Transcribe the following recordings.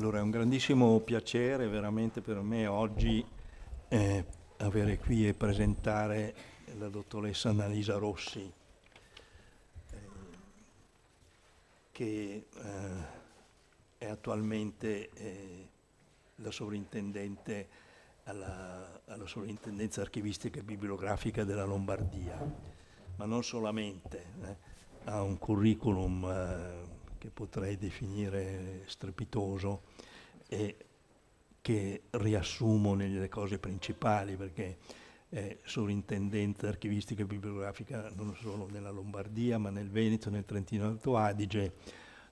Allora è un grandissimo piacere veramente per me oggi eh, avere qui e presentare la dottoressa Annalisa Rossi, eh, che eh, è attualmente eh, la sovrintendente alla, alla sovrintendenza archivistica e bibliografica della Lombardia, ma non solamente, eh, ha un curriculum eh, che potrei definire strepitoso e che riassumo nelle cose principali perché è eh, sovrintendente archivistica e bibliografica non solo nella Lombardia ma nel Veneto, nel Trentino Alto Adige,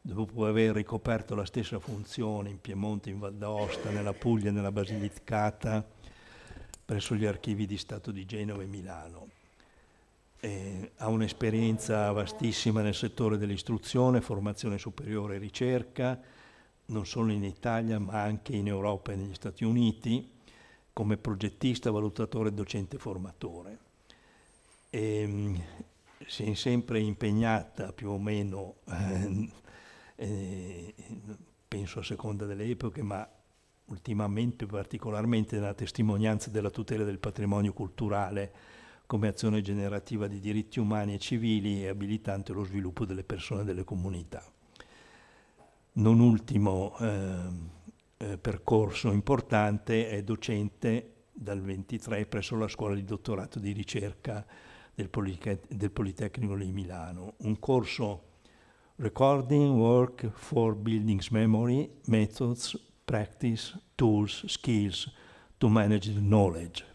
dopo aver ricoperto la stessa funzione in Piemonte, in Val d'Aosta, nella Puglia, nella Basilicata, presso gli archivi di Stato di Genova e Milano eh, ha un'esperienza vastissima nel settore dell'istruzione, formazione superiore e ricerca, non solo in Italia ma anche in Europa e negli Stati Uniti, come progettista, valutatore, docente formatore. e ehm, formatore. si è sempre impegnata più o meno, eh, eh, penso a seconda delle epoche, ma ultimamente particolarmente nella testimonianza della tutela del patrimonio culturale come azione generativa di diritti umani e civili e abilitante lo sviluppo delle persone e delle comunità. Non ultimo ehm, eh, percorso importante è docente dal 23 presso la scuola di dottorato di ricerca del, Politec del Politecnico di Milano, un corso Recording Work for Buildings Memory, Methods, Practice, Tools, Skills to Manage the Knowledge,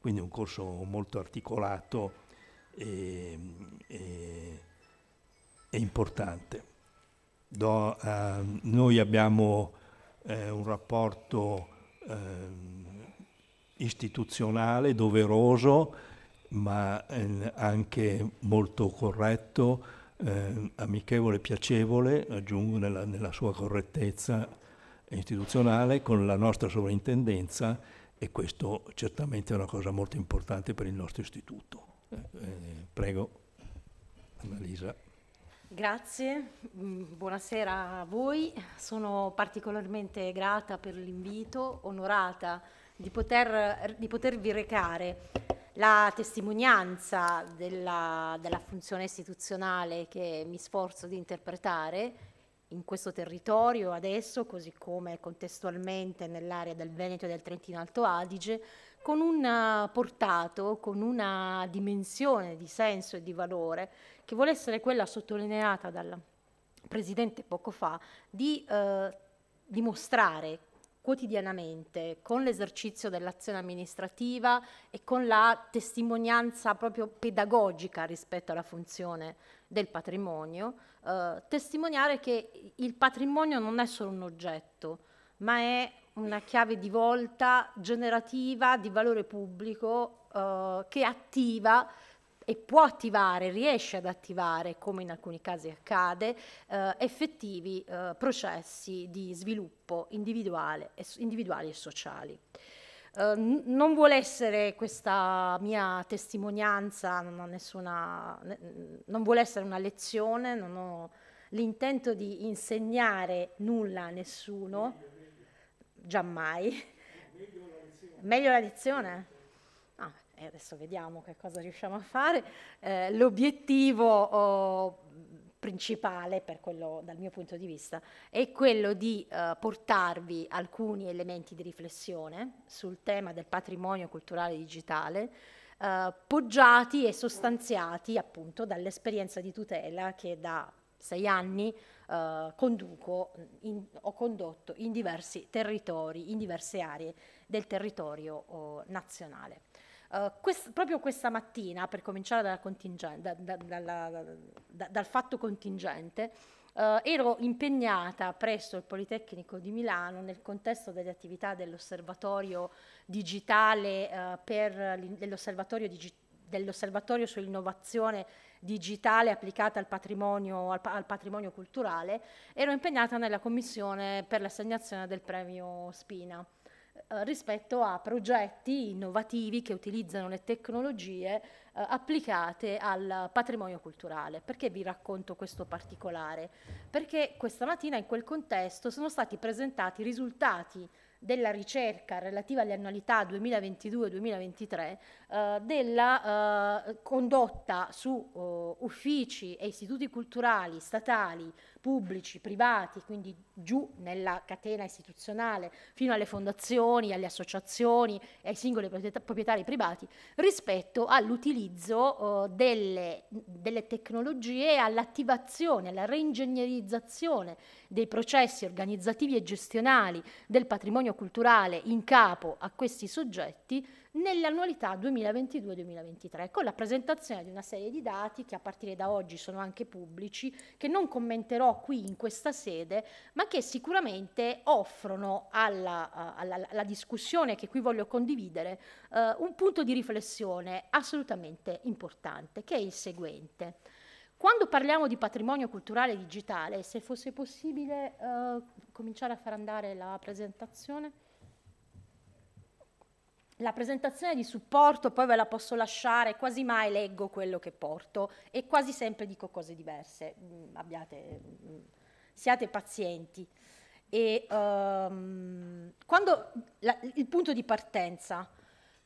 quindi un corso molto articolato e, e, e importante. Do, eh, noi abbiamo eh, un rapporto eh, istituzionale doveroso, ma eh, anche molto corretto, ehm, amichevole e piacevole, aggiungo nella, nella sua correttezza istituzionale, con la nostra sovrintendenza e questo certamente è una cosa molto importante per il nostro istituto. Eh, eh prego, Annalisa. Grazie, mm, buonasera a voi, sono particolarmente grata per l'invito, onorata di, poter, di potervi recare la testimonianza della, della funzione istituzionale che mi sforzo di interpretare in questo territorio adesso, così come contestualmente nell'area del Veneto e del Trentino Alto Adige, con un eh, portato, con una dimensione di senso e di valore che vuole essere quella sottolineata dal Presidente poco fa, di eh, dimostrare quotidianamente con l'esercizio dell'azione amministrativa e con la testimonianza proprio pedagogica rispetto alla funzione del patrimonio, eh, testimoniare che il patrimonio non è solo un oggetto, ma è una chiave di volta generativa di valore pubblico eh, che attiva e può attivare, riesce ad attivare, come in alcuni casi accade, eh, effettivi eh, processi di sviluppo individuali e sociali. Ehm, non vuole essere questa mia testimonianza, non, nessuna, non vuole essere una lezione, non ho l'intento di insegnare nulla a nessuno, giammai. Meglio la lezione? Ah, adesso vediamo che cosa riusciamo a fare. Eh, l'obiettivo... Oh, principale, per quello, dal mio punto di vista, è quello di eh, portarvi alcuni elementi di riflessione sul tema del patrimonio culturale digitale, eh, poggiati e sostanziati appunto dall'esperienza di tutela che da sei anni eh, conduco, in, ho condotto in diversi territori, in diverse aree del territorio oh, nazionale. Eh, quest, proprio questa mattina, per cominciare dalla da, da, da, dal fatto contingente, Uh, ero impegnata presso il Politecnico di Milano nel contesto delle attività dell'osservatorio digitale uh, per dell'osservatorio, digi- dell'osservatorio sull'innovazione digitale applicata al patrimonio, al, pa- al patrimonio culturale, ero impegnata nella commissione per l'assegnazione del premio Spina. Eh, rispetto a progetti innovativi che utilizzano le tecnologie eh, applicate al patrimonio culturale. Perché vi racconto questo particolare? Perché questa mattina in quel contesto sono stati presentati i risultati della ricerca relativa alle annualità 2022-2023 eh, della eh, condotta su uh, uffici e istituti culturali statali pubblici, privati, quindi giù nella catena istituzionale fino alle fondazioni, alle associazioni e ai singoli proprietari privati rispetto all'utilizzo eh, delle, delle, tecnologie e all'attivazione, alla reingegnerizzazione dei processi organizzativi e gestionali del patrimonio culturale in capo a questi soggetti nell'annualità 2022-2023 con la presentazione di una serie di dati che a partire da oggi sono anche pubblici, che non commenterò qui in questa sede, ma che sicuramente offrono alla, eh, alla, alla discussione che qui voglio condividere eh, un punto di riflessione assolutamente importante, che è il seguente. Quando parliamo di patrimonio culturale digitale, se fosse possibile eh, cominciare a far andare la presentazione la presentazione di supporto poi ve la posso lasciare, quasi mai leggo quello che porto e quasi sempre dico cose diverse, mm, abbiate, mm, siate pazienti. E, um, quando, la, il punto di partenza,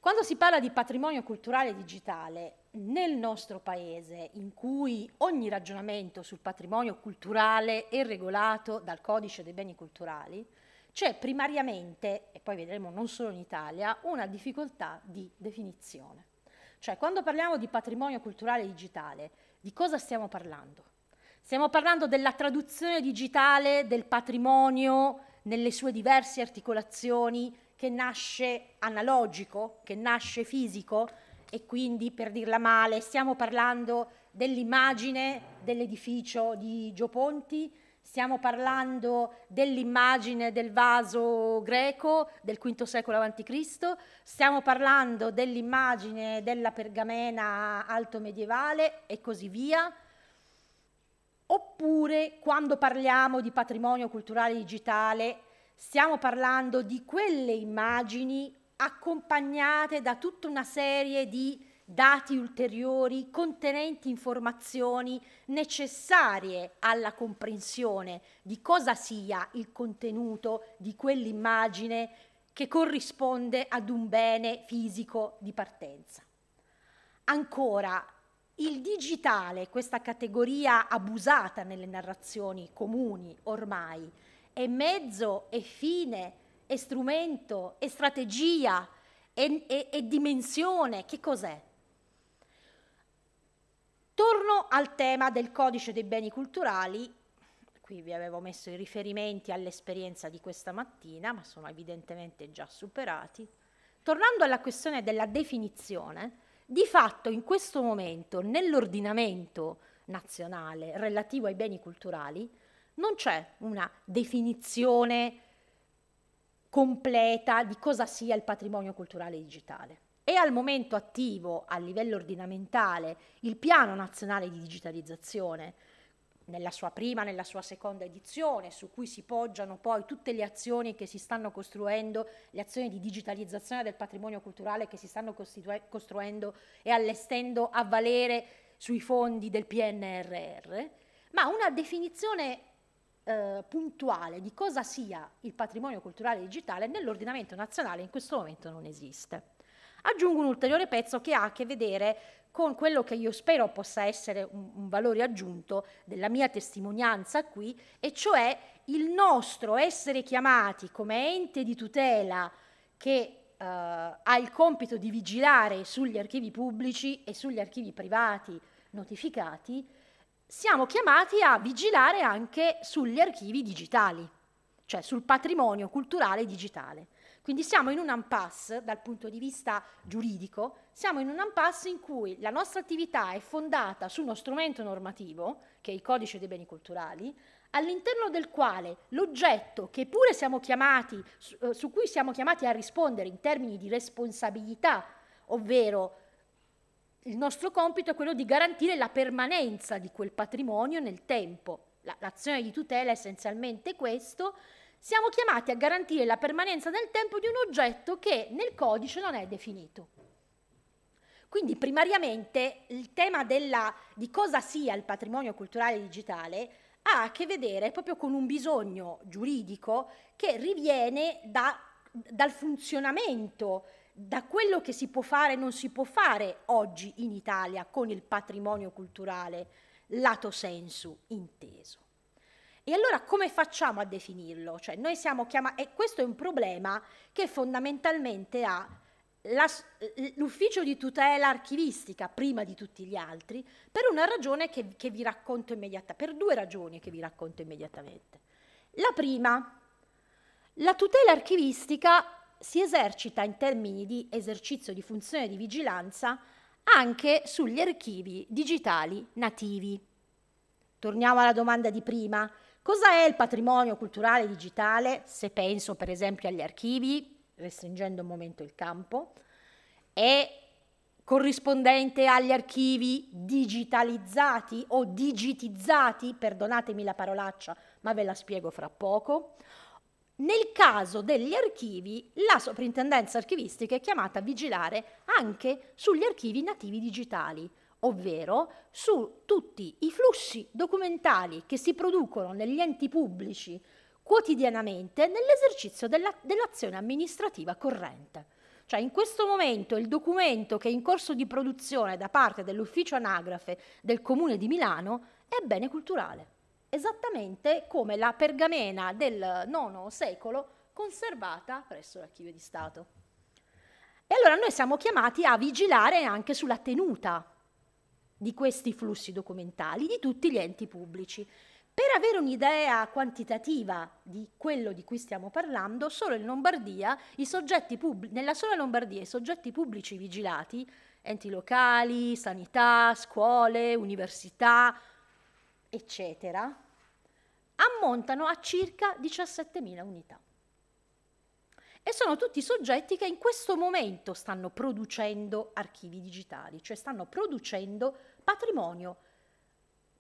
quando si parla di patrimonio culturale digitale nel nostro paese, in cui ogni ragionamento sul patrimonio culturale è regolato dal codice dei beni culturali, c'è cioè, primariamente, e poi vedremo non solo in Italia, una difficoltà di definizione. Cioè, quando parliamo di patrimonio culturale digitale, di cosa stiamo parlando? Stiamo parlando della traduzione digitale del patrimonio nelle sue diverse articolazioni che nasce analogico, che nasce fisico e quindi, per dirla male, stiamo parlando dell'immagine dell'edificio di Gioponti Stiamo parlando dell'immagine del vaso greco del V secolo a.C., stiamo parlando dell'immagine della pergamena alto medievale e così via. Oppure quando parliamo di patrimonio culturale digitale, stiamo parlando di quelle immagini accompagnate da tutta una serie di dati ulteriori contenenti informazioni necessarie alla comprensione di cosa sia il contenuto di quell'immagine che corrisponde ad un bene fisico di partenza. Ancora, il digitale, questa categoria abusata nelle narrazioni comuni ormai, è mezzo, e fine, è strumento, è strategia, è, è, è dimensione, che cos'è? Torno al tema del codice dei beni culturali, qui vi avevo messo i riferimenti all'esperienza di questa mattina, ma sono evidentemente già superati. Tornando alla questione della definizione, di fatto in questo momento nell'ordinamento nazionale relativo ai beni culturali non c'è una definizione completa di cosa sia il patrimonio culturale digitale. È al momento attivo a livello ordinamentale il Piano Nazionale di Digitalizzazione, nella sua prima, nella sua seconda edizione, su cui si poggiano poi tutte le azioni che si stanno costruendo, le azioni di digitalizzazione del patrimonio culturale che si stanno costruendo e allestendo a valere sui fondi del PNRR, ma una definizione eh, puntuale di cosa sia il patrimonio culturale digitale nell'ordinamento nazionale in questo momento non esiste aggiungo un ulteriore pezzo che ha a che vedere con quello che io spero possa essere un, un valore aggiunto della mia testimonianza qui, e cioè il nostro essere chiamati come ente di tutela che eh, ha il compito di vigilare sugli archivi pubblici e sugli archivi privati notificati, siamo chiamati a vigilare anche sugli archivi digitali, cioè sul patrimonio culturale digitale. Quindi siamo in un impasse dal punto di vista giuridico, siamo in un impasse in cui la nostra attività è fondata su uno strumento normativo, che è il codice dei beni culturali, all'interno del quale l'oggetto che pure siamo chiamati, su, eh, cui siamo chiamati a rispondere in termini di responsabilità, ovvero il nostro compito è quello di garantire la permanenza di quel patrimonio nel tempo. l'azione di tutela è essenzialmente questo, siamo chiamati a garantire la permanenza nel tempo di un oggetto che nel codice non è definito. Quindi primariamente il tema della, di cosa sia il patrimonio culturale digitale ha a che vedere proprio con un bisogno giuridico che riviene da, dal funzionamento, da quello che si può fare e non si può fare oggi in Italia con il patrimonio culturale lato sensu inteso. E allora come facciamo a definirlo? Cioè noi siamo chiamati, e questo è un problema che fondamentalmente ha la, l'ufficio di tutela archivistica prima di tutti gli altri per una ragione che, che vi racconto immediatamente, per due ragioni che vi racconto immediatamente. La prima, la tutela archivistica si esercita in termini di esercizio di funzione di vigilanza anche sugli archivi digitali nativi. Torniamo alla domanda di prima, Cosa è il patrimonio culturale digitale? Se penso per esempio agli archivi, restringendo un momento il campo, è corrispondente agli archivi digitalizzati o digitizzati, perdonatemi la parolaccia, ma ve la spiego fra poco. Nel caso degli archivi, la soprintendenza archivistica è chiamata a vigilare anche sugli archivi nativi digitali, ovvero su tutti i flussi documentali che si producono negli enti pubblici quotidianamente nell'esercizio della, dell'azione amministrativa corrente. Cioè in questo momento il documento che è in corso di produzione da parte dell'ufficio anagrafe del Comune di Milano è bene culturale, esattamente come la pergamena del IX secolo conservata presso l'archivio di Stato. E allora noi siamo chiamati a vigilare anche sulla tenuta di questi flussi documentali di tutti gli enti pubblici. Per avere un'idea quantitativa di quello di cui stiamo parlando, solo Lombardia, pubblici, nella sola Lombardia i soggetti pubblici vigilati, enti locali, sanità, scuole, università, eccetera, ammontano a circa 17.000 unità. E sono tutti soggetti che in questo momento stanno producendo archivi digitali, cioè stanno producendo patrimonio,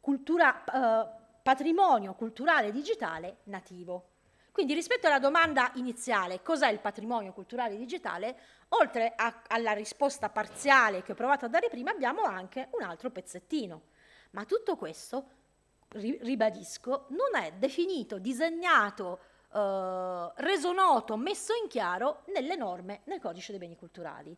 cultura, eh, patrimonio culturale digitale nativo. Quindi rispetto alla domanda iniziale, cos'è il patrimonio culturale digitale, oltre a, alla risposta parziale che ho provato a dare prima, abbiamo anche un altro pezzettino. Ma tutto questo, ribadisco, non è definito, disegnato, eh, reso noto, messo in chiaro nelle norme, nel codice dei beni culturali.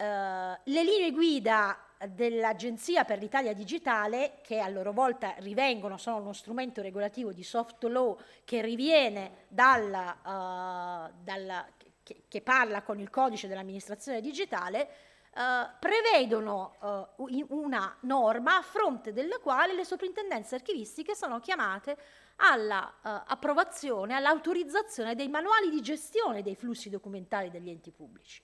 Eh, le linee guida dell'Agenzia per l'Italia Digitale, che a loro volta rivengono, sono uno strumento regolativo di soft law che riviene dalla, uh, eh, dalla, che, che, parla con il codice dell'amministrazione digitale, uh, prevedono uh, una norma a fronte della quale le soprintendenze archivistiche sono chiamate all'approvazione, alla all'autorizzazione dei manuali di gestione dei flussi documentari degli enti pubblici.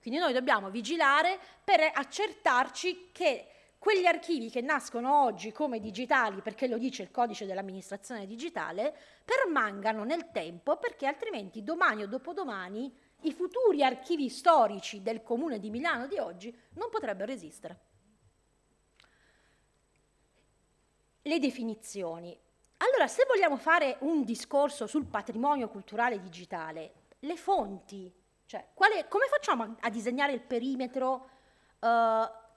Quindi noi dobbiamo vigilare per accertarci che quegli archivi che nascono oggi come digitali, perché lo dice il codice dell'amministrazione digitale, permangano nel tempo perché altrimenti domani o dopodomani i futuri archivi storici del comune di Milano di oggi non potrebbero esistere. Le definizioni. Allora, se vogliamo fare un discorso sul patrimonio culturale digitale, le fonti cioè, quale, come facciamo a, a, disegnare il perimetro, eh,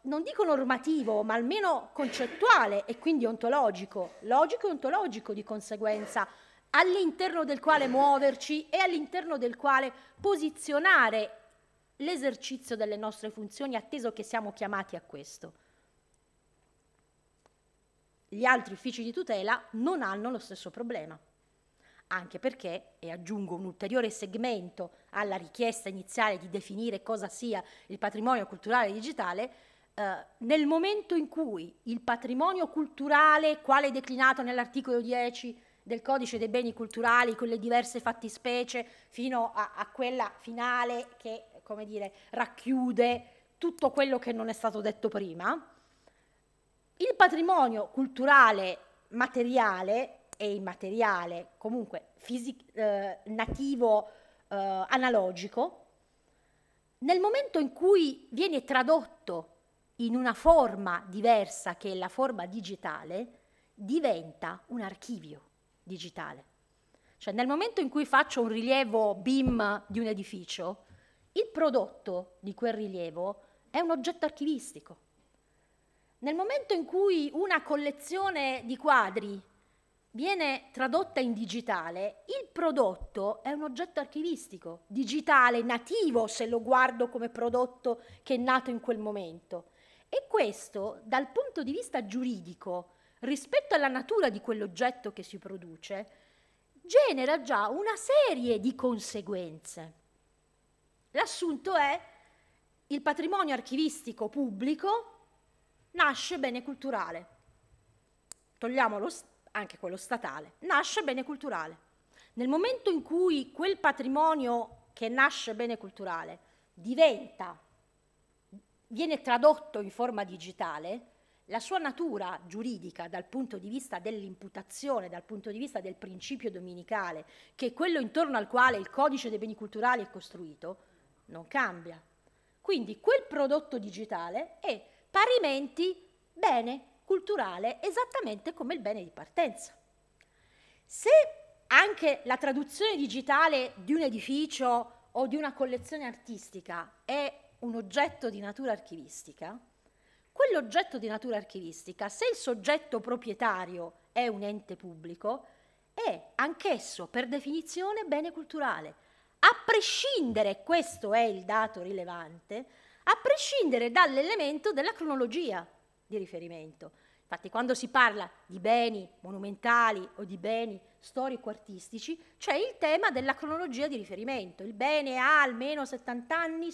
non dico normativo, ma almeno concettuale e quindi ontologico, logico e ontologico di conseguenza, all'interno del quale muoverci e all'interno del quale posizionare l'esercizio delle nostre funzioni, atteso che siamo chiamati a questo. Gli altri uffici di tutela non hanno lo stesso problema anche perché, e aggiungo un ulteriore segmento alla richiesta iniziale di definire cosa sia il patrimonio culturale digitale, eh, nel momento in cui il patrimonio culturale, quale declinato nell'articolo 10 del codice dei beni culturali, con le diverse fattispecie, fino a, a quella finale che, come dire, racchiude tutto quello che non è stato detto prima, il patrimonio culturale materiale e immateriale, comunque fisic- eh, nativo eh, analogico, nel momento in cui viene tradotto in una forma diversa che è la forma digitale, diventa un archivio digitale. Cioè nel momento in cui faccio un rilievo BIM di un edificio, il prodotto di quel rilievo è un oggetto archivistico. Nel momento in cui una collezione di quadri viene tradotta in digitale, il prodotto è un oggetto archivistico, digitale, nativo, se lo guardo come prodotto che è nato in quel momento. E questo, dal punto di vista giuridico, rispetto alla natura di quell'oggetto che si produce, genera già una serie di conseguenze. L'assunto è il patrimonio archivistico pubblico nasce bene culturale. Togliamo lo, anche quello statale, nasce bene culturale. Nel momento in cui quel patrimonio che nasce bene culturale diventa, viene tradotto in forma digitale, la sua natura giuridica dal punto di vista dell'imputazione, dal punto di vista del principio dominicale, che è quello intorno al quale il codice dei beni culturali è costruito, non cambia. Quindi quel prodotto digitale è parimenti bene culturale esattamente come il bene di partenza. Se anche la traduzione digitale di un edificio o di una collezione artistica è un oggetto di natura archivistica, quell'oggetto di natura archivistica, se il soggetto proprietario è un ente pubblico, è anch'esso per definizione bene culturale. A prescindere, questo è il dato rilevante, a prescindere dall'elemento della cronologia di riferimento. Infatti quando si parla di beni monumentali o di beni storico-artistici c'è il tema della cronologia di riferimento. Il bene ha almeno 70 anni,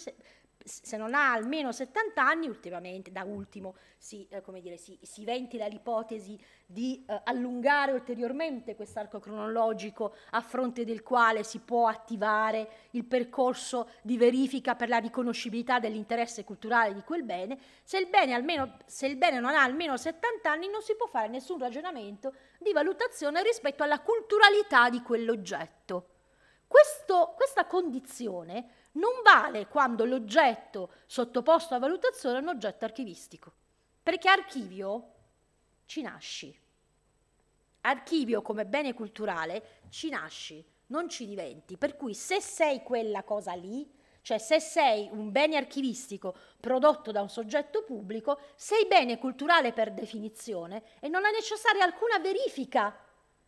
se non ha almeno 70 anni, ultimamente, da ultimo si, eh, dire, si, si ventila l'ipotesi di eh, allungare ulteriormente quest'arco cronologico a fronte del quale si può attivare il percorso di verifica per la riconoscibilità dell'interesse culturale di quel bene, se il bene, almeno, se il bene non ha almeno 70 anni non si può fare nessun ragionamento di valutazione rispetto alla culturalità di quell'oggetto. Questo, questa condizione non vale quando l'oggetto sottoposto a valutazione è un oggetto archivistico, perché archivio ci nasci. Archivio come bene culturale ci nasci, non ci diventi, per cui se sei quella cosa lì, cioè se sei un bene archivistico prodotto da un soggetto pubblico, sei bene culturale per definizione e non è necessaria alcuna verifica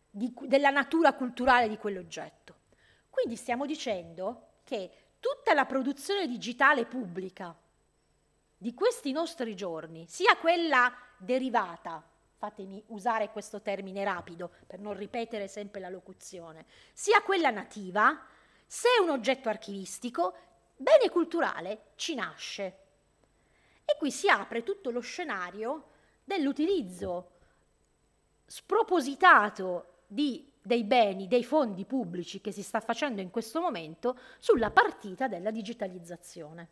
di, della natura culturale di quell'oggetto. Quindi stiamo dicendo che tutta la produzione digitale pubblica di questi nostri giorni, sia quella derivata, fatemi usare questo termine rapido per non ripetere sempre la locuzione, sia quella nativa, se è un oggetto archivistico, bene culturale ci nasce. E qui si apre tutto lo scenario dell'utilizzo spropositato di dei beni, dei fondi pubblici che si sta facendo in questo momento sulla partita della digitalizzazione.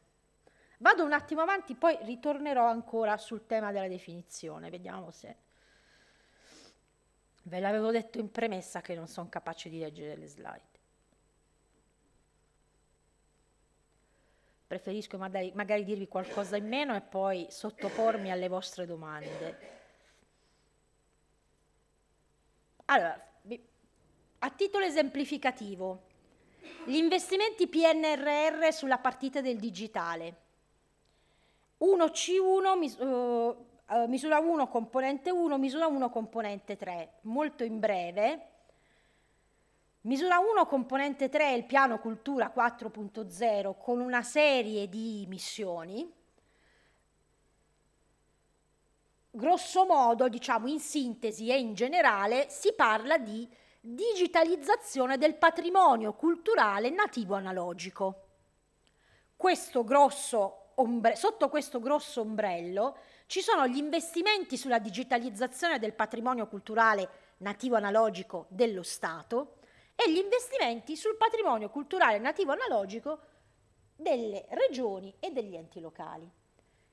Vado un attimo avanti, poi ritornerò ancora sul tema della definizione, vediamo se... Ve l'avevo detto in premessa che non sono capace di leggere le slide. Preferisco magari, magari dirvi qualcosa in meno e poi sottopormi alle vostre domande. Allora, a titolo esemplificativo, gli investimenti PNRR sulla partita del digitale. 1C1 eh, eh, misura 1 componente 1, misura 1 componente 3. Molto in breve, Misura 1 componente 3 è il piano cultura 4.0 con una serie di missioni. Grosso modo, diciamo in sintesi e in generale, si parla di digitalizzazione del patrimonio culturale nativo analogico. Questo ombre, sotto questo grosso ombrello ci sono gli investimenti sulla digitalizzazione del patrimonio culturale nativo analogico dello Stato e gli investimenti sul patrimonio culturale nativo analogico delle regioni e degli enti locali.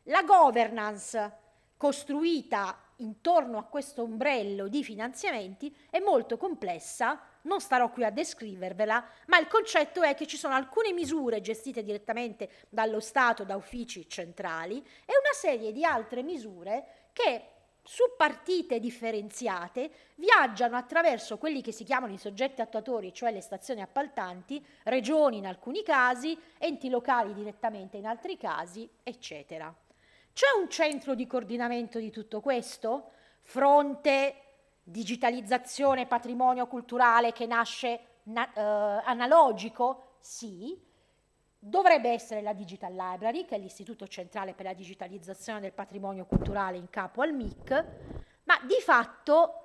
La governance costruita intorno a questo ombrello di finanziamenti è molto complessa, non starò qui a descrivervela, ma il concetto è che ci sono alcune misure gestite direttamente dallo Stato, da uffici centrali, e una serie di altre misure che su partite differenziate viaggiano attraverso quelli che si chiamano i soggetti attuatori, cioè le stazioni appaltanti, regioni in alcuni casi, enti locali direttamente in altri casi, eccetera. C'è un centro di coordinamento di tutto questo? Fronte digitalizzazione patrimonio culturale che nasce na eh, analogico? Sì. Dovrebbe essere la Digital Library, che è l'Istituto Centrale per la Digitalizzazione del Patrimonio Culturale in capo al MIC, ma di fatto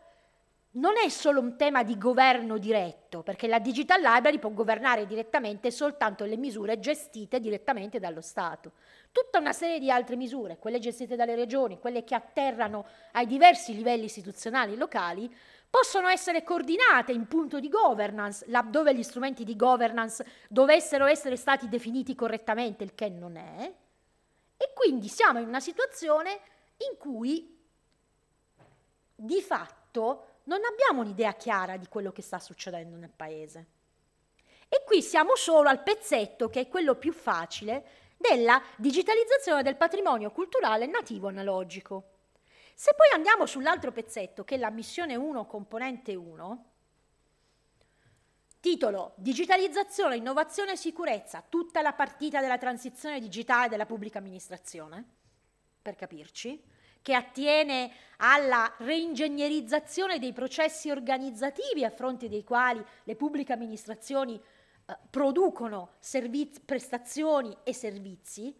non è solo un tema di governo diretto, perché la Digital Library può governare direttamente soltanto le misure gestite direttamente dallo Stato tutta una serie di altre misure, quelle gestite dalle regioni, quelle che atterrano ai diversi livelli istituzionali locali, possono essere coordinate in punto di governance, laddove gli strumenti di governance dovessero essere stati definiti correttamente, il che non è, e quindi siamo in una situazione in cui di fatto non abbiamo un'idea chiara di quello che sta succedendo nel paese. E qui siamo solo al pezzetto che è quello più facile, della digitalizzazione del patrimonio culturale nativo analogico. Se poi andiamo sull'altro pezzetto, che è la missione 1, componente 1, Titolo Digitalizzazione, innovazione e sicurezza, tutta la partita della transizione digitale della pubblica amministrazione, per capirci, che attiene alla reingegnerizzazione dei processi organizzativi a fronte dei quali le pubbliche amministrazioni producono serviz- prestazioni e servizi,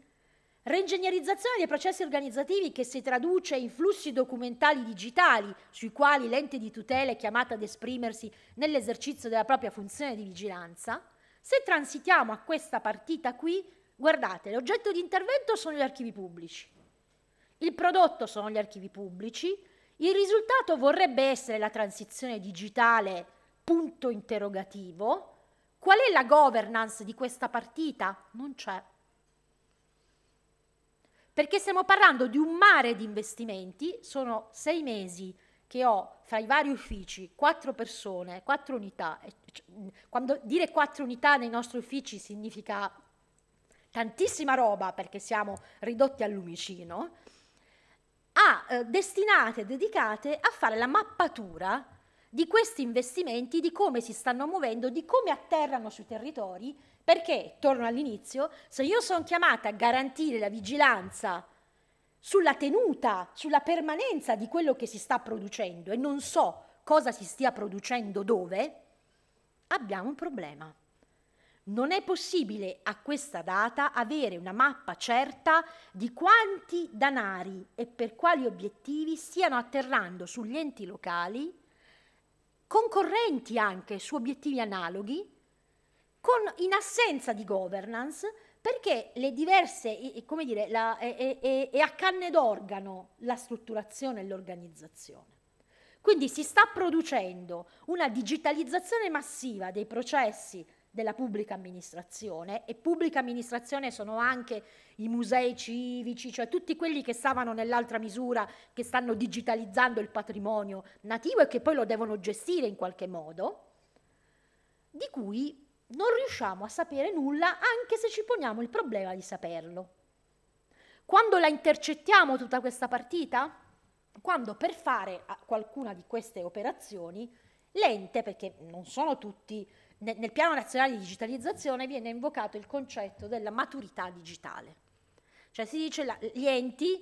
reingegnerizzazione dei processi organizzativi che si traduce in flussi documentali digitali sui quali l'ente di tutela è chiamata ad esprimersi nell'esercizio della propria funzione di vigilanza, se transitiamo a questa partita qui, guardate, l'oggetto di intervento sono gli archivi pubblici, il prodotto sono gli archivi pubblici, il risultato vorrebbe essere la transizione digitale punto interrogativo, Qual è la governance di questa partita? Non c'è. Perché stiamo parlando di un mare di investimenti, sono sei mesi che ho fra i vari uffici quattro persone, quattro unità. Quando dire quattro unità nei nostri uffici significa tantissima roba perché siamo ridotti al lumicino, a eh, destinate, dedicate a fare la mappatura di questi investimenti, di come si stanno muovendo, di come atterrano sui territori, perché, torno all'inizio, se io sono chiamata a garantire la vigilanza sulla tenuta, sulla permanenza di quello che si sta producendo e non so cosa si stia producendo dove, abbiamo un problema. Non è possibile a questa data avere una mappa certa di quanti danari e per quali obiettivi stiano atterrando sugli enti locali concorrenti anche su obiettivi analoghi, con, in assenza di governance, perché le diverse, come dire, la, è, è, è, a canne d'organo la strutturazione e l'organizzazione. Quindi si sta producendo una digitalizzazione massiva dei processi della pubblica amministrazione e pubblica amministrazione sono anche i musei civici, cioè tutti quelli che stavano nell'altra misura, che stanno digitalizzando il patrimonio nativo e che poi lo devono gestire in qualche modo, di cui non riusciamo a sapere nulla anche se ci poniamo il problema di saperlo. Quando la intercettiamo tutta questa partita? Quando per fare qualcuna di queste operazioni l'ente, perché non sono tutti nel piano nazionale di digitalizzazione viene invocato il concetto della maturità digitale. Cioè si dice che gli enti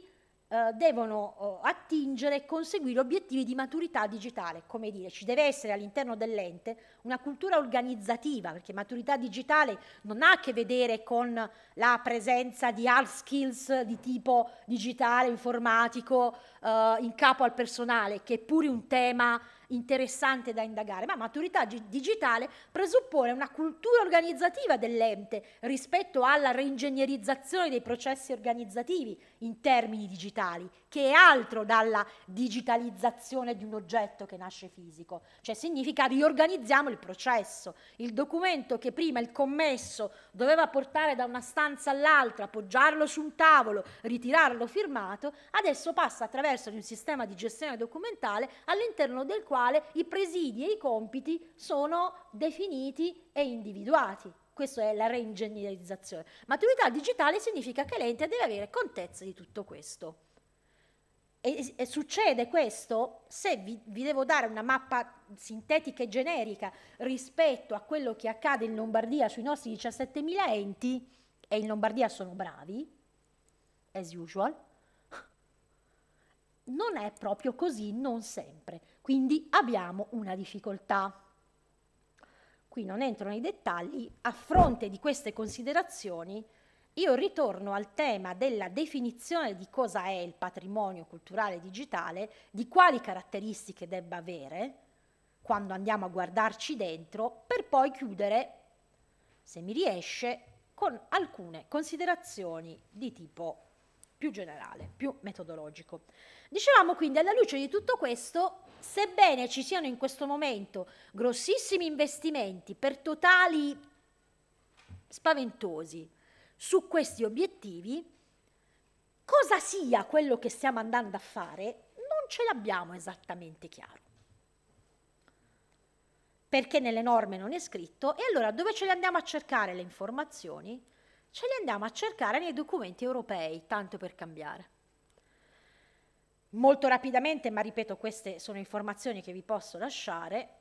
eh, devono eh, attingere e conseguire obiettivi di maturità digitale. Come dire, ci deve essere all'interno dell'ente una cultura organizzativa, perché maturità digitale non ha a che vedere con la presenza di hard skills di tipo digitale, informatico, eh, in capo al personale, che è pure un tema interessante da indagare, ma maturità digitale presuppone una cultura organizzativa dell'ente rispetto alla reingegnerizzazione dei processi organizzativi in termini digitali che è altro dalla digitalizzazione di un oggetto che nasce fisico, cioè significa riorganizziamo il processo. Il documento che prima il commesso doveva portare da una stanza all'altra, appoggiarlo su un tavolo, ritirarlo firmato, adesso passa attraverso un sistema di gestione documentale all'interno del quale i presidi e i compiti sono definiti e individuati. Questa è la reingegnerizzazione. Maturità digitale significa che l'ente deve avere contezza di tutto questo. E, e, succede questo se vi, vi, devo dare una mappa sintetica e generica rispetto a quello che accade in Lombardia sui nostri 17.000 enti, e in Lombardia sono bravi, as usual, non è proprio così, non sempre. Quindi abbiamo una difficoltà. Qui non entro nei dettagli, a fronte di queste considerazioni io ritorno al tema della definizione di cosa è il patrimonio culturale digitale, di quali caratteristiche debba avere quando andiamo a guardarci dentro, per poi chiudere, se mi riesce, con alcune considerazioni di tipo più generale, più metodologico. Dicevamo quindi, alla luce di tutto questo, sebbene ci siano in questo momento grossissimi investimenti per totali spaventosi, su questi obiettivi, cosa sia quello che stiamo andando a fare non ce l'abbiamo esattamente chiaro. Perché nelle norme non è scritto e allora dove ce le andiamo a cercare le informazioni? Ce le andiamo a cercare nei documenti europei, tanto per cambiare. Molto rapidamente, ma ripeto, queste sono informazioni che vi posso lasciare.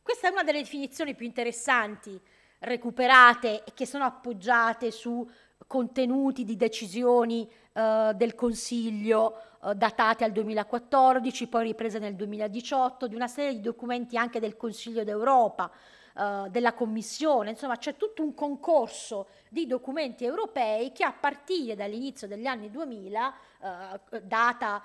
Questa è una delle definizioni più interessanti recuperate e che sono appoggiate su contenuti di decisioni eh, del Consiglio eh, datate al 2014, poi riprese nel 2018, di una serie di documenti anche del Consiglio d'Europa, eh, della Commissione, insomma c'è tutto un concorso di documenti europei che a partire dall'inizio degli anni 2000, eh, data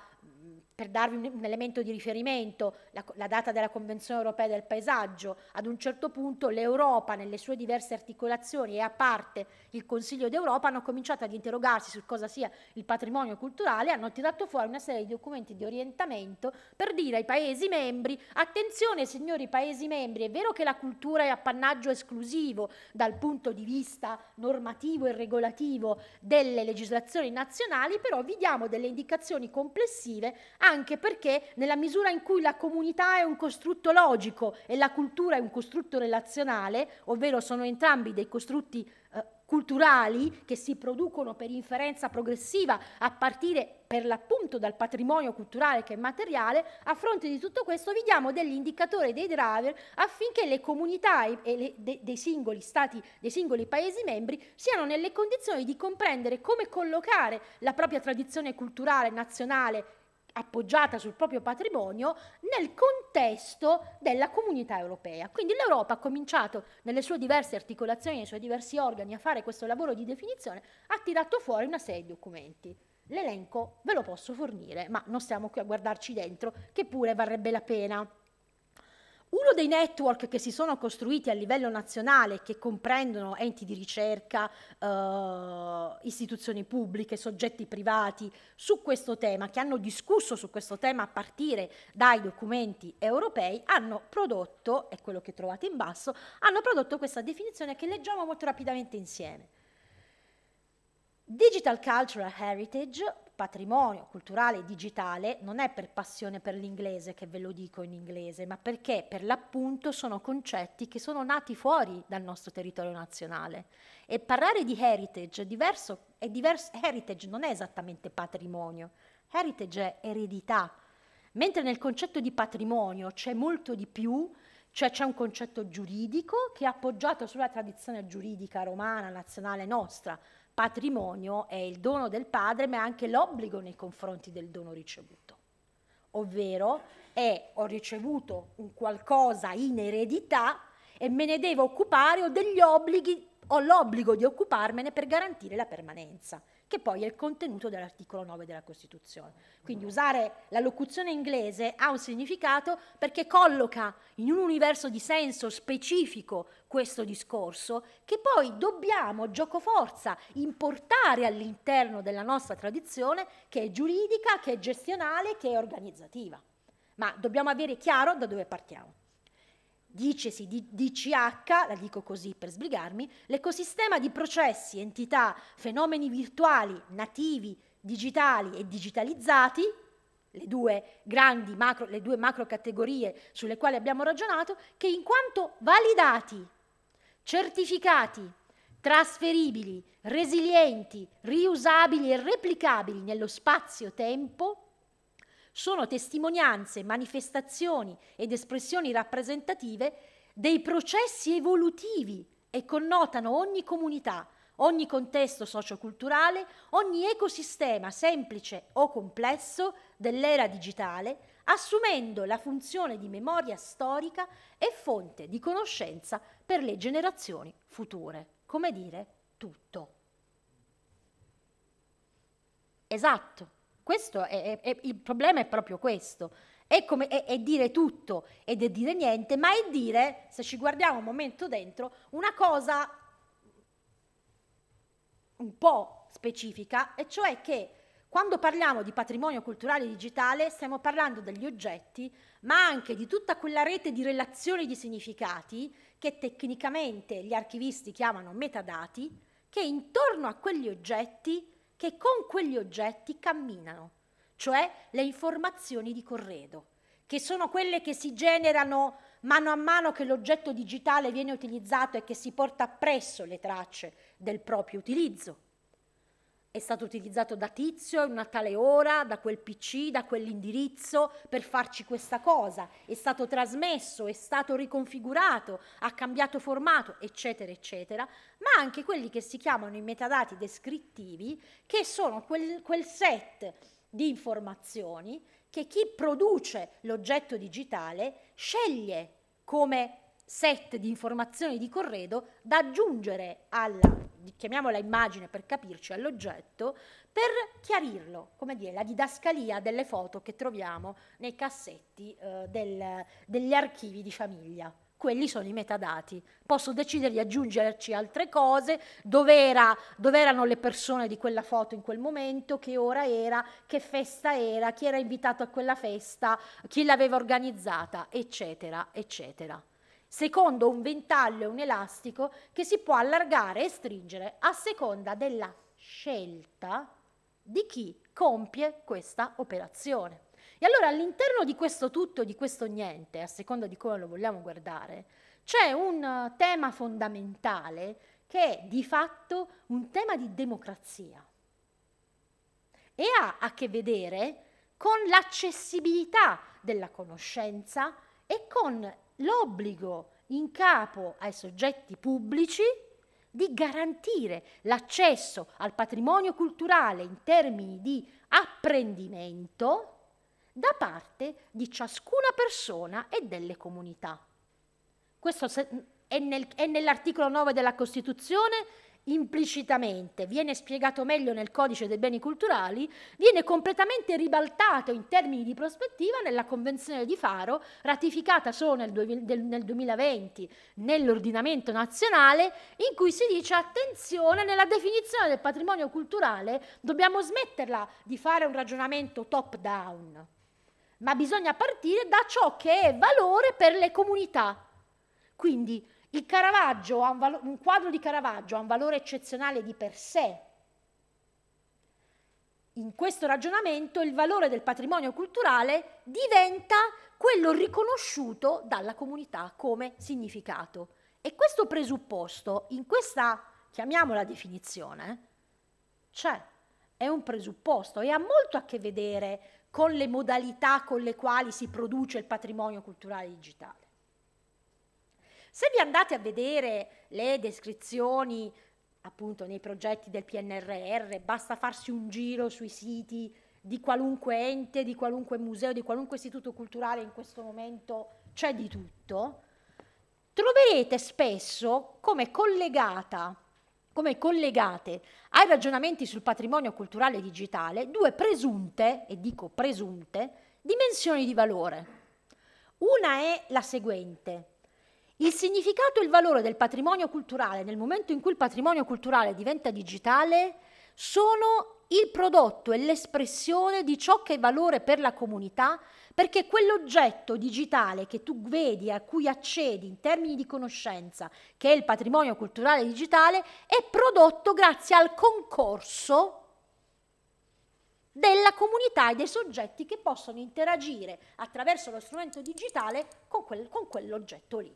per darvi un, un elemento di riferimento, la, la, data della Convenzione europea del paesaggio, ad un certo punto l'Europa nelle sue diverse articolazioni e a parte il Consiglio d'Europa hanno cominciato ad interrogarsi su cosa sia il patrimonio culturale e hanno tirato fuori una serie di documenti di orientamento per dire ai Paesi membri, attenzione signori Paesi membri, è vero che la cultura è appannaggio esclusivo dal punto di vista normativo e regolativo delle legislazioni nazionali, però vi diamo delle indicazioni complessive anche perché nella misura in cui la comunità è un costrutto logico e la cultura è un costrutto relazionale, ovvero sono entrambi dei costrutti eh, culturali che si producono per inferenza progressiva a partire per l'appunto dal patrimonio culturale che è materiale, a fronte di tutto questo vi diamo degli indicatori, dei driver affinché le comunità e le, de, dei singoli stati, dei singoli paesi membri siano nelle condizioni di comprendere come collocare la propria tradizione culturale nazionale appoggiata sul proprio patrimonio nel contesto della comunità europea. Quindi l'Europa ha cominciato nelle sue diverse articolazioni, nei suoi diversi organi a fare questo lavoro di definizione, ha tirato fuori una serie di documenti. L'elenco ve lo posso fornire, ma non stiamo qui a guardarci dentro, che pure varrebbe la pena. Uno dei network che si sono costruiti a livello nazionale, che comprendono enti di ricerca, eh, istituzioni pubbliche, soggetti privati, su questo tema, che hanno discusso su questo tema a partire dai documenti europei, hanno prodotto, è quello che trovate in basso, hanno prodotto questa definizione che leggiamo molto rapidamente insieme. Digital Cultural Heritage patrimonio culturale digitale non è per passione per l'inglese che ve lo dico in inglese, ma perché per l'appunto sono concetti che sono nati fuori dal nostro territorio nazionale. E parlare di heritage è diverso, è diverso heritage non è esattamente patrimonio, heritage è eredità, mentre nel concetto di patrimonio c'è molto di più cioè c'è un concetto giuridico che è appoggiato sulla tradizione giuridica romana, nazionale nostra, patrimonio è il dono del padre, ma è anche l'obbligo nei confronti del dono ricevuto. Ovvero è ho ricevuto un qualcosa in eredità e me ne devo occupare, ho degli obblighi, ho l'obbligo di occuparmene per garantire la permanenza che poi è il contenuto dell'articolo 9 della Costituzione. Quindi usare la locuzione inglese ha un significato perché colloca in un universo di senso specifico questo discorso che poi dobbiamo, gioco forza, importare all'interno della nostra tradizione che è giuridica, che è gestionale, che è organizzativa. Ma dobbiamo avere chiaro da dove partiamo dicesi di DCH, la dico così per sbrigarmi, l'ecosistema di processi, entità, fenomeni virtuali, nativi, digitali e digitalizzati, le due grandi macro, le due macro categorie sulle quali abbiamo ragionato, che in quanto validati, certificati, trasferibili, resilienti, riusabili e replicabili nello spazio-tempo, sono testimonianze, manifestazioni ed espressioni rappresentative dei processi evolutivi e connotano ogni comunità, ogni contesto socioculturale, ogni ecosistema semplice o complesso dell'era digitale, assumendo la funzione di memoria storica e fonte di conoscenza per le generazioni future. Come dire, tutto. Esatto. Questo è, è, è, il problema è proprio questo. È, come, è, è, dire tutto ed è dire niente, ma è dire, se ci guardiamo un momento dentro, una cosa un po' specifica, e cioè che quando parliamo di patrimonio culturale digitale stiamo parlando degli oggetti, ma anche di tutta quella rete di relazioni di significati che tecnicamente gli archivisti chiamano metadati, che intorno a quegli oggetti che con quegli oggetti camminano, cioè le informazioni di corredo, che sono quelle che si generano mano a mano che l'oggetto digitale viene utilizzato e che si porta appresso le tracce del proprio utilizzo è stato utilizzato da tizio in una tale ora, da quel PC, da quell'indirizzo per farci questa cosa, è stato trasmesso, è stato riconfigurato, ha cambiato formato, eccetera, eccetera, ma anche quelli che si chiamano i metadati descrittivi, che sono quel, quel set di informazioni che chi produce l'oggetto digitale sceglie come set di informazioni di corredo da aggiungere alla chiamiamola immagine per capirci, all'oggetto, per chiarirlo, come dire, la didascalia delle foto che troviamo nei cassetti eh, del, degli archivi di famiglia quelli sono i metadati. Posso decidere di aggiungerci altre cose, dove, era, dove, erano le persone di quella foto in quel momento, che ora era, che festa era, chi era invitato a quella festa, chi l'aveva organizzata, eccetera, eccetera secondo un ventaglio e un elastico che si può allargare e stringere a seconda della scelta di chi compie questa operazione. E allora all'interno di questo tutto e di questo niente, a seconda di come lo vogliamo guardare, c'è un eh, tema fondamentale che è di fatto un tema di democrazia e ha a che vedere con l'accessibilità della conoscenza e con l'obbligo in capo ai soggetti pubblici di garantire l'accesso al patrimonio culturale in termini di apprendimento da parte di ciascuna persona e delle comunità. Questo è, nel, è nell'articolo 9 della Costituzione implicitamente, viene spiegato meglio nel codice dei beni culturali, viene completamente ribaltato in termini di prospettiva nella Convenzione di Faro, ratificata solo nel, 2020 nell'ordinamento nazionale, in cui si dice attenzione nella definizione del patrimonio culturale, dobbiamo smetterla di fare un ragionamento top down, ma bisogna partire da ciò che è valore per le comunità. Quindi il Caravaggio un, valo- un quadro di Caravaggio ha un valore eccezionale di per sé. In questo ragionamento il valore del patrimonio culturale diventa quello riconosciuto dalla comunità come significato. E questo presupposto, in questa, chiamiamola definizione, c'è, è un presupposto e ha molto a che vedere con le modalità con le quali si produce il patrimonio culturale digitale. Se vi andate a vedere le descrizioni appunto nei progetti del PNRR, basta farsi un giro sui siti di qualunque ente, di qualunque museo, di qualunque istituto culturale in questo momento c'è di tutto, troverete spesso come collegata come collegate ai ragionamenti sul patrimonio culturale digitale due presunte, e dico presunte, dimensioni di valore. Una è la seguente. Il significato e il valore del patrimonio culturale nel momento in cui il patrimonio culturale diventa digitale sono il prodotto e l'espressione di ciò che è valore per la comunità, perché quell'oggetto digitale che tu vedi, a cui accedi in termini di conoscenza, che è il patrimonio culturale digitale, è prodotto grazie al concorso della comunità e dei soggetti che possono interagire attraverso lo strumento digitale con, quel, con quell'oggetto lì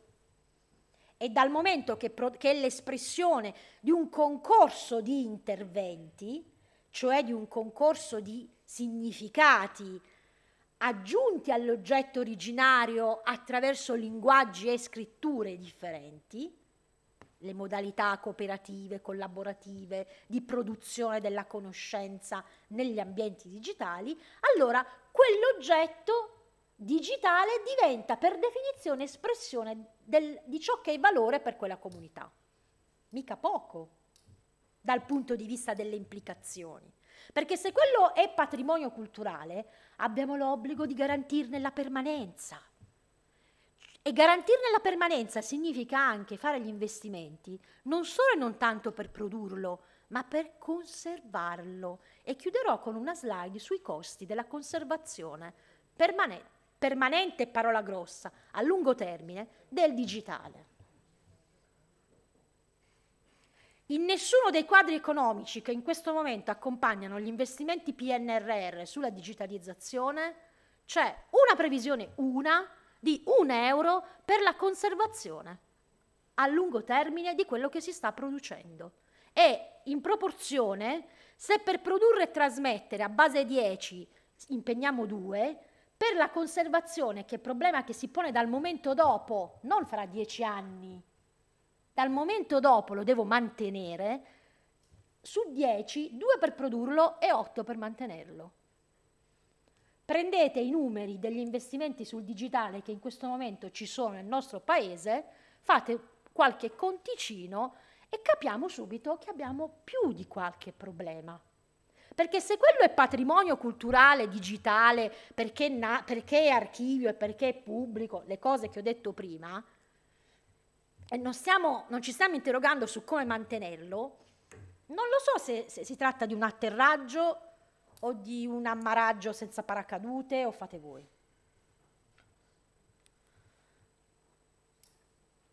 e dal momento che, pro- che è l'espressione di un concorso di interventi, cioè di un concorso di significati aggiunti all'oggetto originario attraverso linguaggi e scritture differenti, le modalità cooperative, collaborative, di produzione della conoscenza negli ambienti digitali, allora quell'oggetto digitale diventa per definizione espressione del, di ciò che è valore per quella comunità. Mica poco dal punto di vista delle implicazioni. Perché se quello è patrimonio culturale, abbiamo l'obbligo di garantirne la permanenza. E garantirne la permanenza significa anche fare gli investimenti, non solo e non tanto per produrlo, ma per conservarlo. E chiuderò con una slide sui costi della conservazione permanente permanente e parola grossa, a lungo termine, del digitale. In nessuno dei quadri economici che in questo momento accompagnano gli investimenti PNRR sulla digitalizzazione c'è una previsione, una, di un euro per la conservazione a lungo termine di quello che si sta producendo. E in proporzione, se per produrre e trasmettere a base 10 impegniamo 2, per la conservazione, che è il problema che si pone dal momento dopo, non fra dieci anni, dal momento dopo lo devo mantenere, su dieci, due per produrlo e otto per mantenerlo. Prendete i numeri degli investimenti sul digitale che in questo momento ci sono nel nostro paese, fate qualche conticino e capiamo subito che abbiamo più di qualche problema. Perché se quello è patrimonio culturale, digitale, perché, na- perché è archivio e perché è pubblico, le cose che ho detto prima, e non, stiamo, non ci stiamo interrogando su come mantenerlo, non lo so se, se si tratta di un atterraggio o di un ammaraggio senza paracadute o fate voi.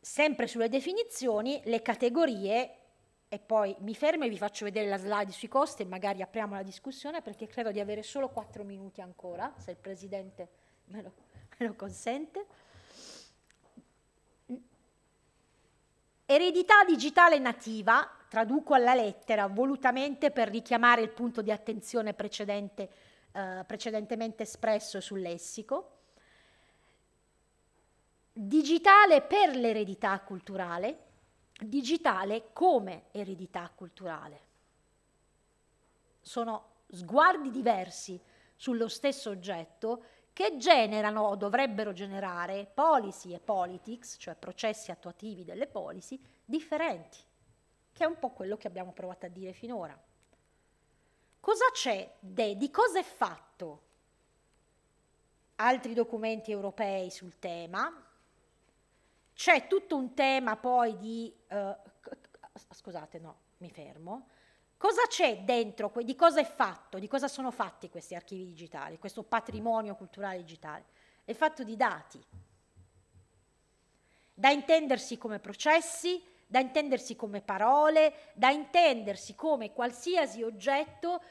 sempre sulle definizioni, le categorie e poi mi fermo e vi faccio vedere la slide sui costi e magari apriamo la discussione perché credo di avere solo quattro minuti ancora, se il Presidente me lo, me lo consente. Eredità digitale nativa, traduco alla lettera volutamente per richiamare il punto di attenzione precedente, eh, precedentemente espresso sul lessico. Digitale per l'eredità culturale, digitale come eredità culturale. Sono sguardi diversi sullo stesso oggetto che generano o dovrebbero generare policy e politics, cioè processi attuativi delle policy, differenti, che è un po' quello che abbiamo provato a dire finora. Cosa c'è de, di cosa è fatto? Altri documenti europei sul tema, c'è tutto un tema poi di... Uh, scusate, no, mi fermo. Cosa c'è dentro, di cosa è fatto, di cosa sono fatti questi archivi digitali, questo patrimonio culturale digitale? È fatto di dati, da intendersi come processi, da intendersi come parole, da intendersi come qualsiasi oggetto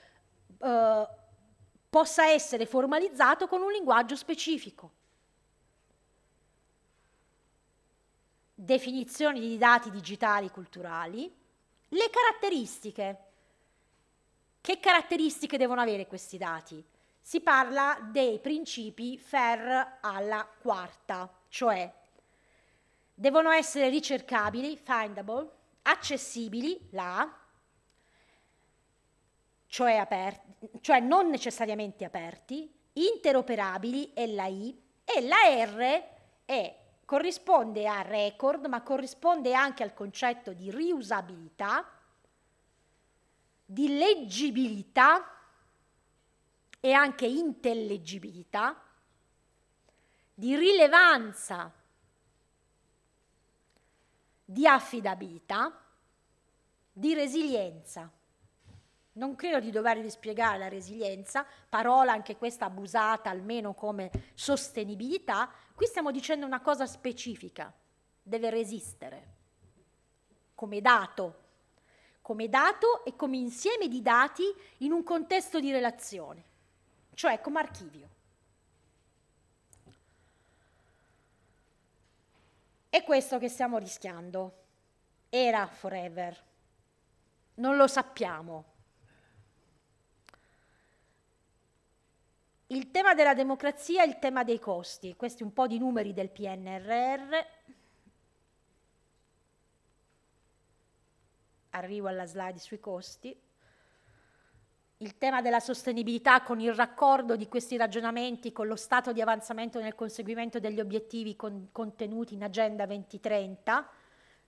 eh, possa essere formalizzato con un linguaggio specifico. definizioni di dati digitali culturali, le caratteristiche. Che caratteristiche devono avere questi dati? Si parla dei principi FER alla quarta, cioè devono essere ricercabili, findable, accessibili, la cioè, aperti, cioè non necessariamente aperti, interoperabili, e la I, e la R è corrisponde a record, ma corrisponde anche al concetto di riusabilità, di leggibilità e anche intellegibilità, di rilevanza, di affidabilità, di resilienza. Non credo di dovervi spiegare la resilienza, parola anche questa abusata almeno come sostenibilità, qui stiamo dicendo una cosa specifica, deve resistere come dato, come dato e come insieme di dati in un contesto di relazione, cioè come archivio. È questo che stiamo rischiando. Era forever. Non lo sappiamo Il tema della democrazia è il tema dei costi, questi un po' di numeri del PNRR. Arrivo alla slide sui costi. Il tema della sostenibilità con il raccordo di questi ragionamenti con lo stato di avanzamento nel conseguimento degli obiettivi con, contenuti in Agenda 2030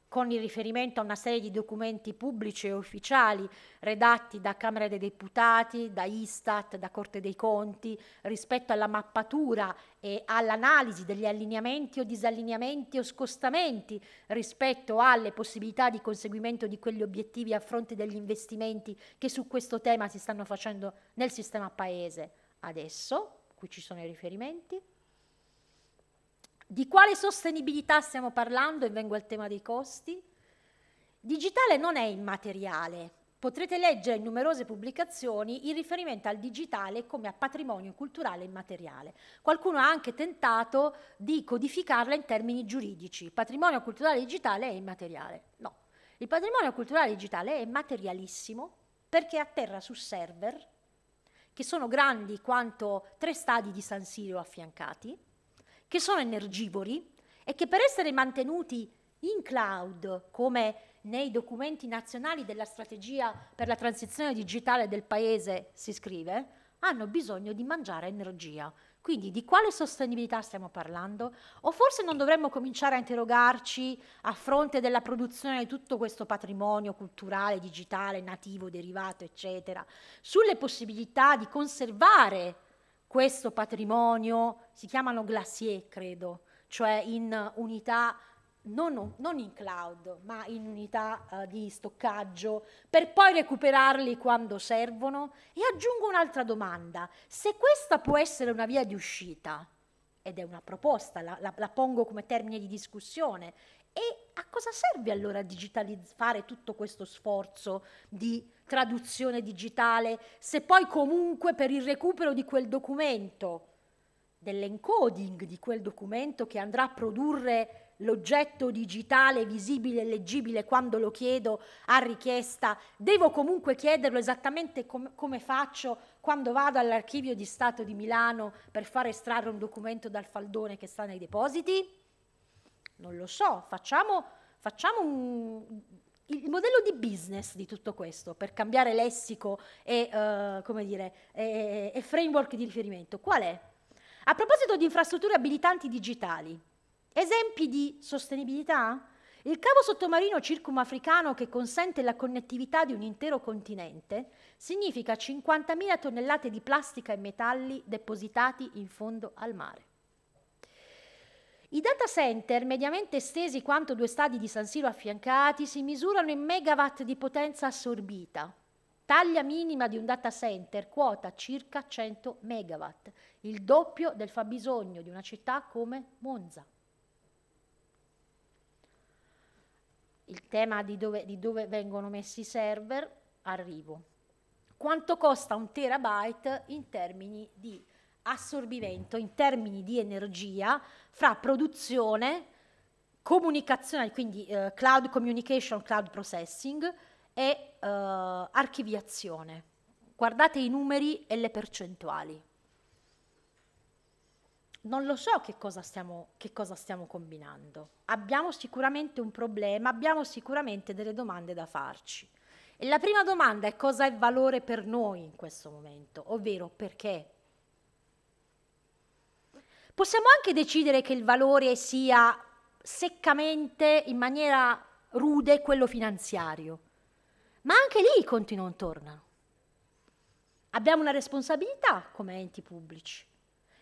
con il riferimento a una serie di documenti pubblici e ufficiali redatti da Camera dei Deputati, da Istat, da Corte dei Conti, rispetto alla mappatura e all'analisi degli allineamenti o disallineamenti o scostamenti rispetto alle possibilità di conseguimento di quegli obiettivi a fronte degli investimenti che su questo tema si stanno facendo nel sistema paese adesso, qui ci sono i riferimenti, di quale sostenibilità stiamo parlando? E vengo al tema dei costi. Digitale non è immateriale. Potrete leggere in numerose pubblicazioni il riferimento al digitale come a patrimonio culturale immateriale. Qualcuno ha anche tentato di codificarla in termini giuridici. Patrimonio culturale digitale è immateriale. No. Il patrimonio culturale digitale è materialissimo perché atterra su server che sono grandi quanto tre stadi di San Siro affiancati che sono energivori e che per essere mantenuti in cloud, come nei documenti nazionali della strategia per la transizione digitale del Paese si scrive, hanno bisogno di mangiare energia. Quindi di quale sostenibilità stiamo parlando? O forse non dovremmo cominciare a interrogarci a fronte della produzione di tutto questo patrimonio culturale, digitale, nativo, derivato, eccetera, sulle possibilità di conservare questo patrimonio, si chiamano glacier, credo, cioè in unità non, non in cloud, ma in unità uh, di stoccaggio, per poi recuperarli quando servono. E aggiungo un'altra domanda, se questa può essere una via di uscita, ed è una proposta, la, la, la pongo come termine di discussione, e a cosa serve allora fare tutto questo sforzo di traduzione digitale se poi comunque per il recupero di quel documento, dell'encoding di quel documento che andrà a produrre l'oggetto digitale visibile e leggibile quando lo chiedo a richiesta, devo comunque chiederlo esattamente com come faccio quando vado all'archivio di Stato di Milano per far estrarre un documento dal faldone che sta nei depositi? Non lo so, facciamo, facciamo un, il modello di business di tutto questo per cambiare lessico e, uh, dire, e, e framework di riferimento. Qual è? A proposito di infrastrutture abilitanti digitali, esempi di sostenibilità? Il cavo sottomarino circumafricano che consente la connettività di un intero continente significa 50.000 tonnellate di plastica e metalli depositati in fondo al mare. I data center, mediamente estesi quanto due stadi di San Siro affiancati, si misurano in megawatt di potenza assorbita. Taglia minima di un data center quota circa 100 megawatt, il doppio del fabbisogno di una città come Monza. Il tema di dove, di dove vengono messi i server, arrivo. Quanto costa un terabyte in termini di assorbimento in termini di energia fra produzione, comunicazione, quindi eh, cloud communication, cloud processing e eh, archiviazione. Guardate i numeri e le percentuali. Non lo so che cosa, stiamo, che cosa stiamo combinando. Abbiamo sicuramente un problema, abbiamo sicuramente delle domande da farci. E la prima domanda è cosa è valore per noi in questo momento, ovvero perché Possiamo anche decidere che il valore sia seccamente, in maniera rude, quello finanziario, ma anche lì i conti non tornano. Abbiamo una responsabilità come enti pubblici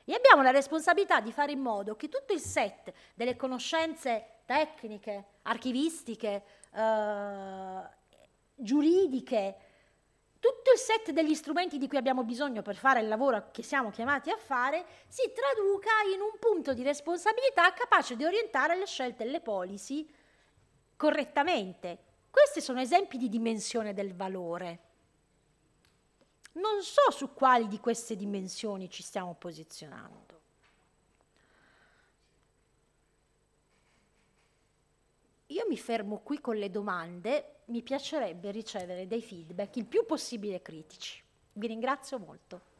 e abbiamo la responsabilità di fare in modo che tutto il set delle conoscenze tecniche, archivistiche, eh, giuridiche, tutto il set degli strumenti di cui abbiamo bisogno per fare il lavoro che siamo chiamati a fare si traduca in un punto di responsabilità capace di orientare le scelte e le policy correttamente. Questi sono esempi di dimensione del valore. Non so su quali di queste dimensioni ci stiamo posizionando. Io mi fermo qui con le domande, mi piacerebbe ricevere dei feedback il più possibile critici. Vi ringrazio molto.